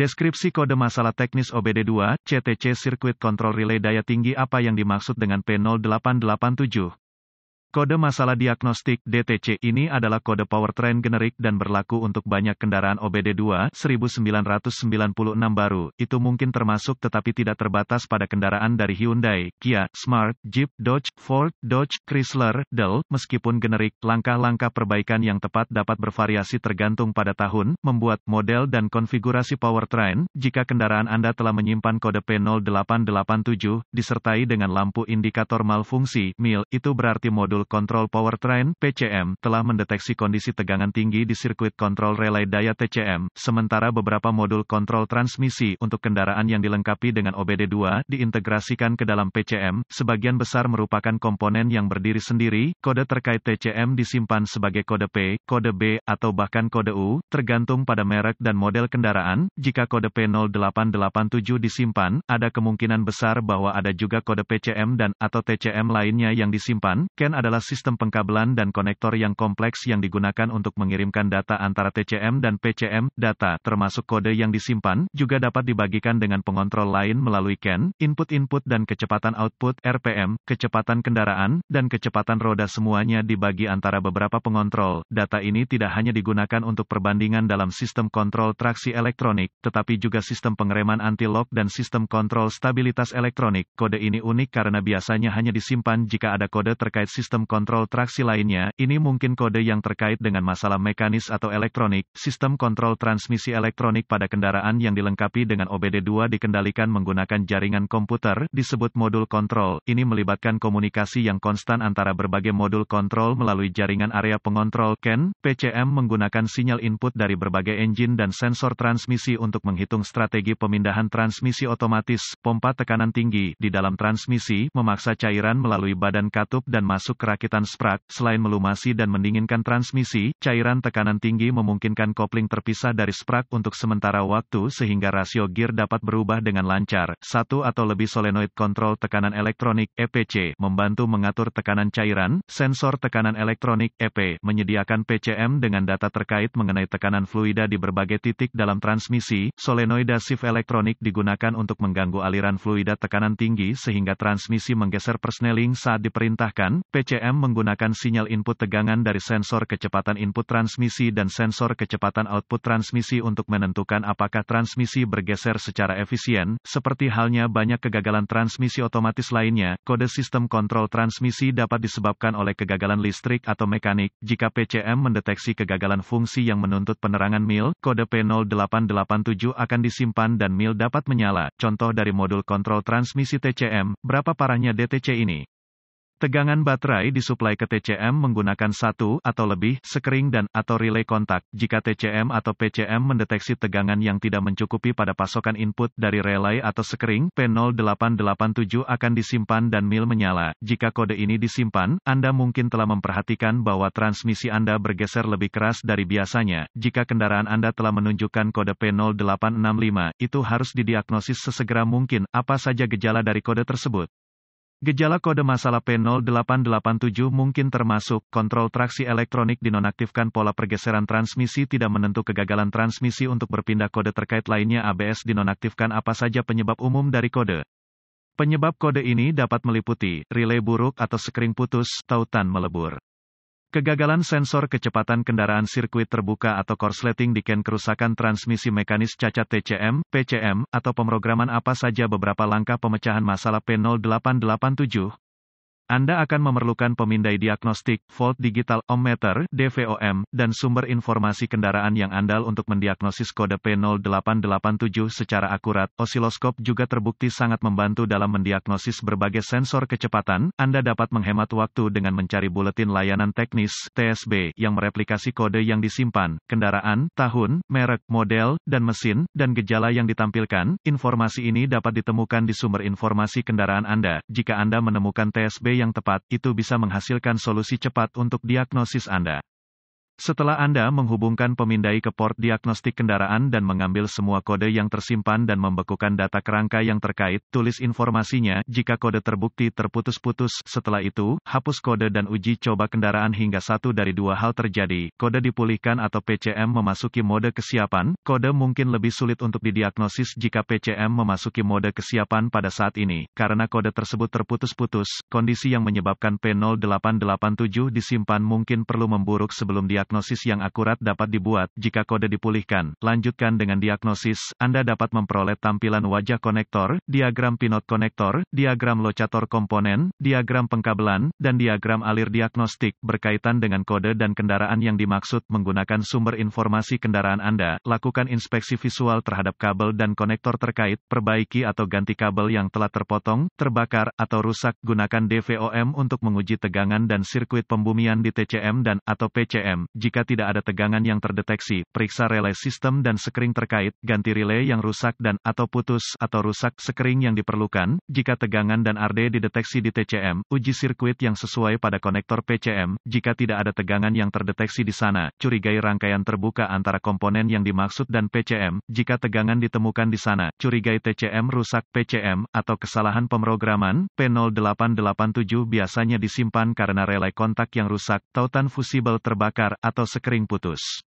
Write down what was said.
Deskripsi kode masalah teknis OBD2, CTC Circuit Control Relay Daya Tinggi Apa yang dimaksud dengan P0887? Kode masalah diagnostik DTC ini adalah kode powertrain generik dan berlaku untuk banyak kendaraan OBD2 1996 baru, itu mungkin termasuk tetapi tidak terbatas pada kendaraan dari Hyundai, Kia, Smart, Jeep, Dodge, Ford, Dodge, Chrysler, Dell, meskipun generik, langkah-langkah perbaikan yang tepat dapat bervariasi tergantung pada tahun, membuat, model dan konfigurasi powertrain, jika kendaraan Anda telah menyimpan kode P0887, disertai dengan lampu indikator malfungsi, MIL, itu berarti modul Vehicle Control Powertrain (PCM) telah mendeteksi kondisi tegangan tinggi di sirkuit kontrol relay daya TCM, sementara beberapa modul kontrol transmisi untuk kendaraan yang dilengkapi dengan OBD2 diintegrasikan ke dalam PCM, sebagian besar merupakan komponen yang berdiri sendiri. Kode terkait TCM disimpan sebagai kode P, kode B, atau bahkan kode U, tergantung pada merek dan model kendaraan. Jika kode P0887 disimpan, ada kemungkinan besar bahwa ada juga kode PCM dan atau TCM lainnya yang disimpan. Ken adalah adalah sistem pengkabelan dan konektor yang kompleks yang digunakan untuk mengirimkan data antara TCM dan PCM. Data, termasuk kode yang disimpan, juga dapat dibagikan dengan pengontrol lain melalui CAN, input-input dan kecepatan output (RPM), kecepatan kendaraan, dan kecepatan roda semuanya dibagi antara beberapa pengontrol. Data ini tidak hanya digunakan untuk perbandingan dalam sistem kontrol traksi elektronik, tetapi juga sistem pengereman anti-lock dan sistem kontrol stabilitas elektronik. Kode ini unik karena biasanya hanya disimpan jika ada kode terkait sistem kontrol traksi lainnya, ini mungkin kode yang terkait dengan masalah mekanis atau elektronik. Sistem kontrol transmisi elektronik pada kendaraan yang dilengkapi dengan OBD2 dikendalikan menggunakan jaringan komputer, disebut modul kontrol. Ini melibatkan komunikasi yang konstan antara berbagai modul kontrol melalui jaringan area pengontrol CAN, e PCM menggunakan sinyal input dari berbagai engine dan sensor transmisi untuk menghitung strategi pemindahan transmisi otomatis, pompa tekanan tinggi di dalam transmisi, memaksa cairan melalui badan katup dan masuk ke kerakitan sprak, selain melumasi dan mendinginkan transmisi, cairan tekanan tinggi memungkinkan kopling terpisah dari sprak untuk sementara waktu sehingga rasio gear dapat berubah dengan lancar. Satu atau lebih solenoid kontrol tekanan elektronik (EPC) membantu mengatur tekanan cairan, sensor tekanan elektronik (EP) menyediakan PCM dengan data terkait mengenai tekanan fluida di berbagai titik dalam transmisi. Solenoida shift elektronik digunakan untuk mengganggu aliran fluida tekanan tinggi sehingga transmisi menggeser persneling saat diperintahkan. PCM ECM menggunakan sinyal input tegangan dari sensor kecepatan input transmisi dan sensor kecepatan output transmisi untuk menentukan apakah transmisi bergeser secara efisien, seperti halnya banyak kegagalan transmisi otomatis lainnya. Kode sistem kontrol transmisi dapat disebabkan oleh kegagalan listrik atau mekanik. Jika PCM mendeteksi kegagalan fungsi yang menuntut penerangan MIL, kode P0887 akan disimpan dan MIL dapat menyala. Contoh dari modul kontrol transmisi TCM, berapa parahnya DTC ini? Tegangan baterai disuplai ke TCM menggunakan satu atau lebih sekering dan atau relay kontak. Jika TCM atau PCM mendeteksi tegangan yang tidak mencukupi pada pasokan input dari relay atau sekering, P0887 akan disimpan dan mil menyala. Jika kode ini disimpan, Anda mungkin telah memperhatikan bahwa transmisi Anda bergeser lebih keras dari biasanya. Jika kendaraan Anda telah menunjukkan kode P0865, itu harus didiagnosis sesegera mungkin. Apa saja gejala dari kode tersebut? Gejala kode masalah P0887 mungkin termasuk kontrol traksi elektronik dinonaktifkan pola pergeseran transmisi tidak menentu kegagalan transmisi untuk berpindah kode terkait lainnya ABS dinonaktifkan apa saja penyebab umum dari kode. Penyebab kode ini dapat meliputi relay buruk atau sekring putus, tautan melebur. Kegagalan sensor kecepatan kendaraan sirkuit terbuka atau korsleting diken kerusakan transmisi mekanis cacat TCM, PCM, atau pemrograman apa saja beberapa langkah pemecahan masalah P0887, anda akan memerlukan pemindai diagnostik, volt digital, ohmmeter, DVOM, dan sumber informasi kendaraan yang andal untuk mendiagnosis kode P0887 secara akurat. Osiloskop juga terbukti sangat membantu dalam mendiagnosis berbagai sensor kecepatan. Anda dapat menghemat waktu dengan mencari buletin layanan teknis (TSB) yang mereplikasi kode yang disimpan, kendaraan, tahun, merek, model, dan mesin, dan gejala yang ditampilkan. Informasi ini dapat ditemukan di sumber informasi kendaraan Anda. Jika Anda menemukan TSB yang tepat, itu bisa menghasilkan solusi cepat untuk diagnosis Anda. Setelah Anda menghubungkan pemindai ke port diagnostik kendaraan dan mengambil semua kode yang tersimpan dan membekukan data kerangka yang terkait, tulis informasinya. Jika kode terbukti terputus-putus, setelah itu, hapus kode dan uji coba kendaraan hingga satu dari dua hal terjadi. Kode dipulihkan atau PCM memasuki mode kesiapan. Kode mungkin lebih sulit untuk didiagnosis jika PCM memasuki mode kesiapan pada saat ini, karena kode tersebut terputus-putus. Kondisi yang menyebabkan P0887 disimpan mungkin perlu memburuk sebelum dia diagnosis yang akurat dapat dibuat jika kode dipulihkan. Lanjutkan dengan diagnosis, Anda dapat memperoleh tampilan wajah konektor, diagram pinot konektor, diagram locator komponen, diagram pengkabelan, dan diagram alir diagnostik berkaitan dengan kode dan kendaraan yang dimaksud menggunakan sumber informasi kendaraan Anda. Lakukan inspeksi visual terhadap kabel dan konektor terkait, perbaiki atau ganti kabel yang telah terpotong, terbakar, atau rusak. Gunakan DVOM untuk menguji tegangan dan sirkuit pembumian di TCM dan atau PCM. Jika tidak ada tegangan yang terdeteksi, periksa relay sistem dan sekring terkait, ganti relay yang rusak dan atau putus atau rusak sekring yang diperlukan. Jika tegangan dan RD dideteksi di TCM, uji sirkuit yang sesuai pada konektor PCM. Jika tidak ada tegangan yang terdeteksi di sana, curigai rangkaian terbuka antara komponen yang dimaksud dan PCM. Jika tegangan ditemukan di sana, curigai TCM rusak PCM atau kesalahan pemrograman. P0887 biasanya disimpan karena relay kontak yang rusak, tautan fusible terbakar atau sekering putus.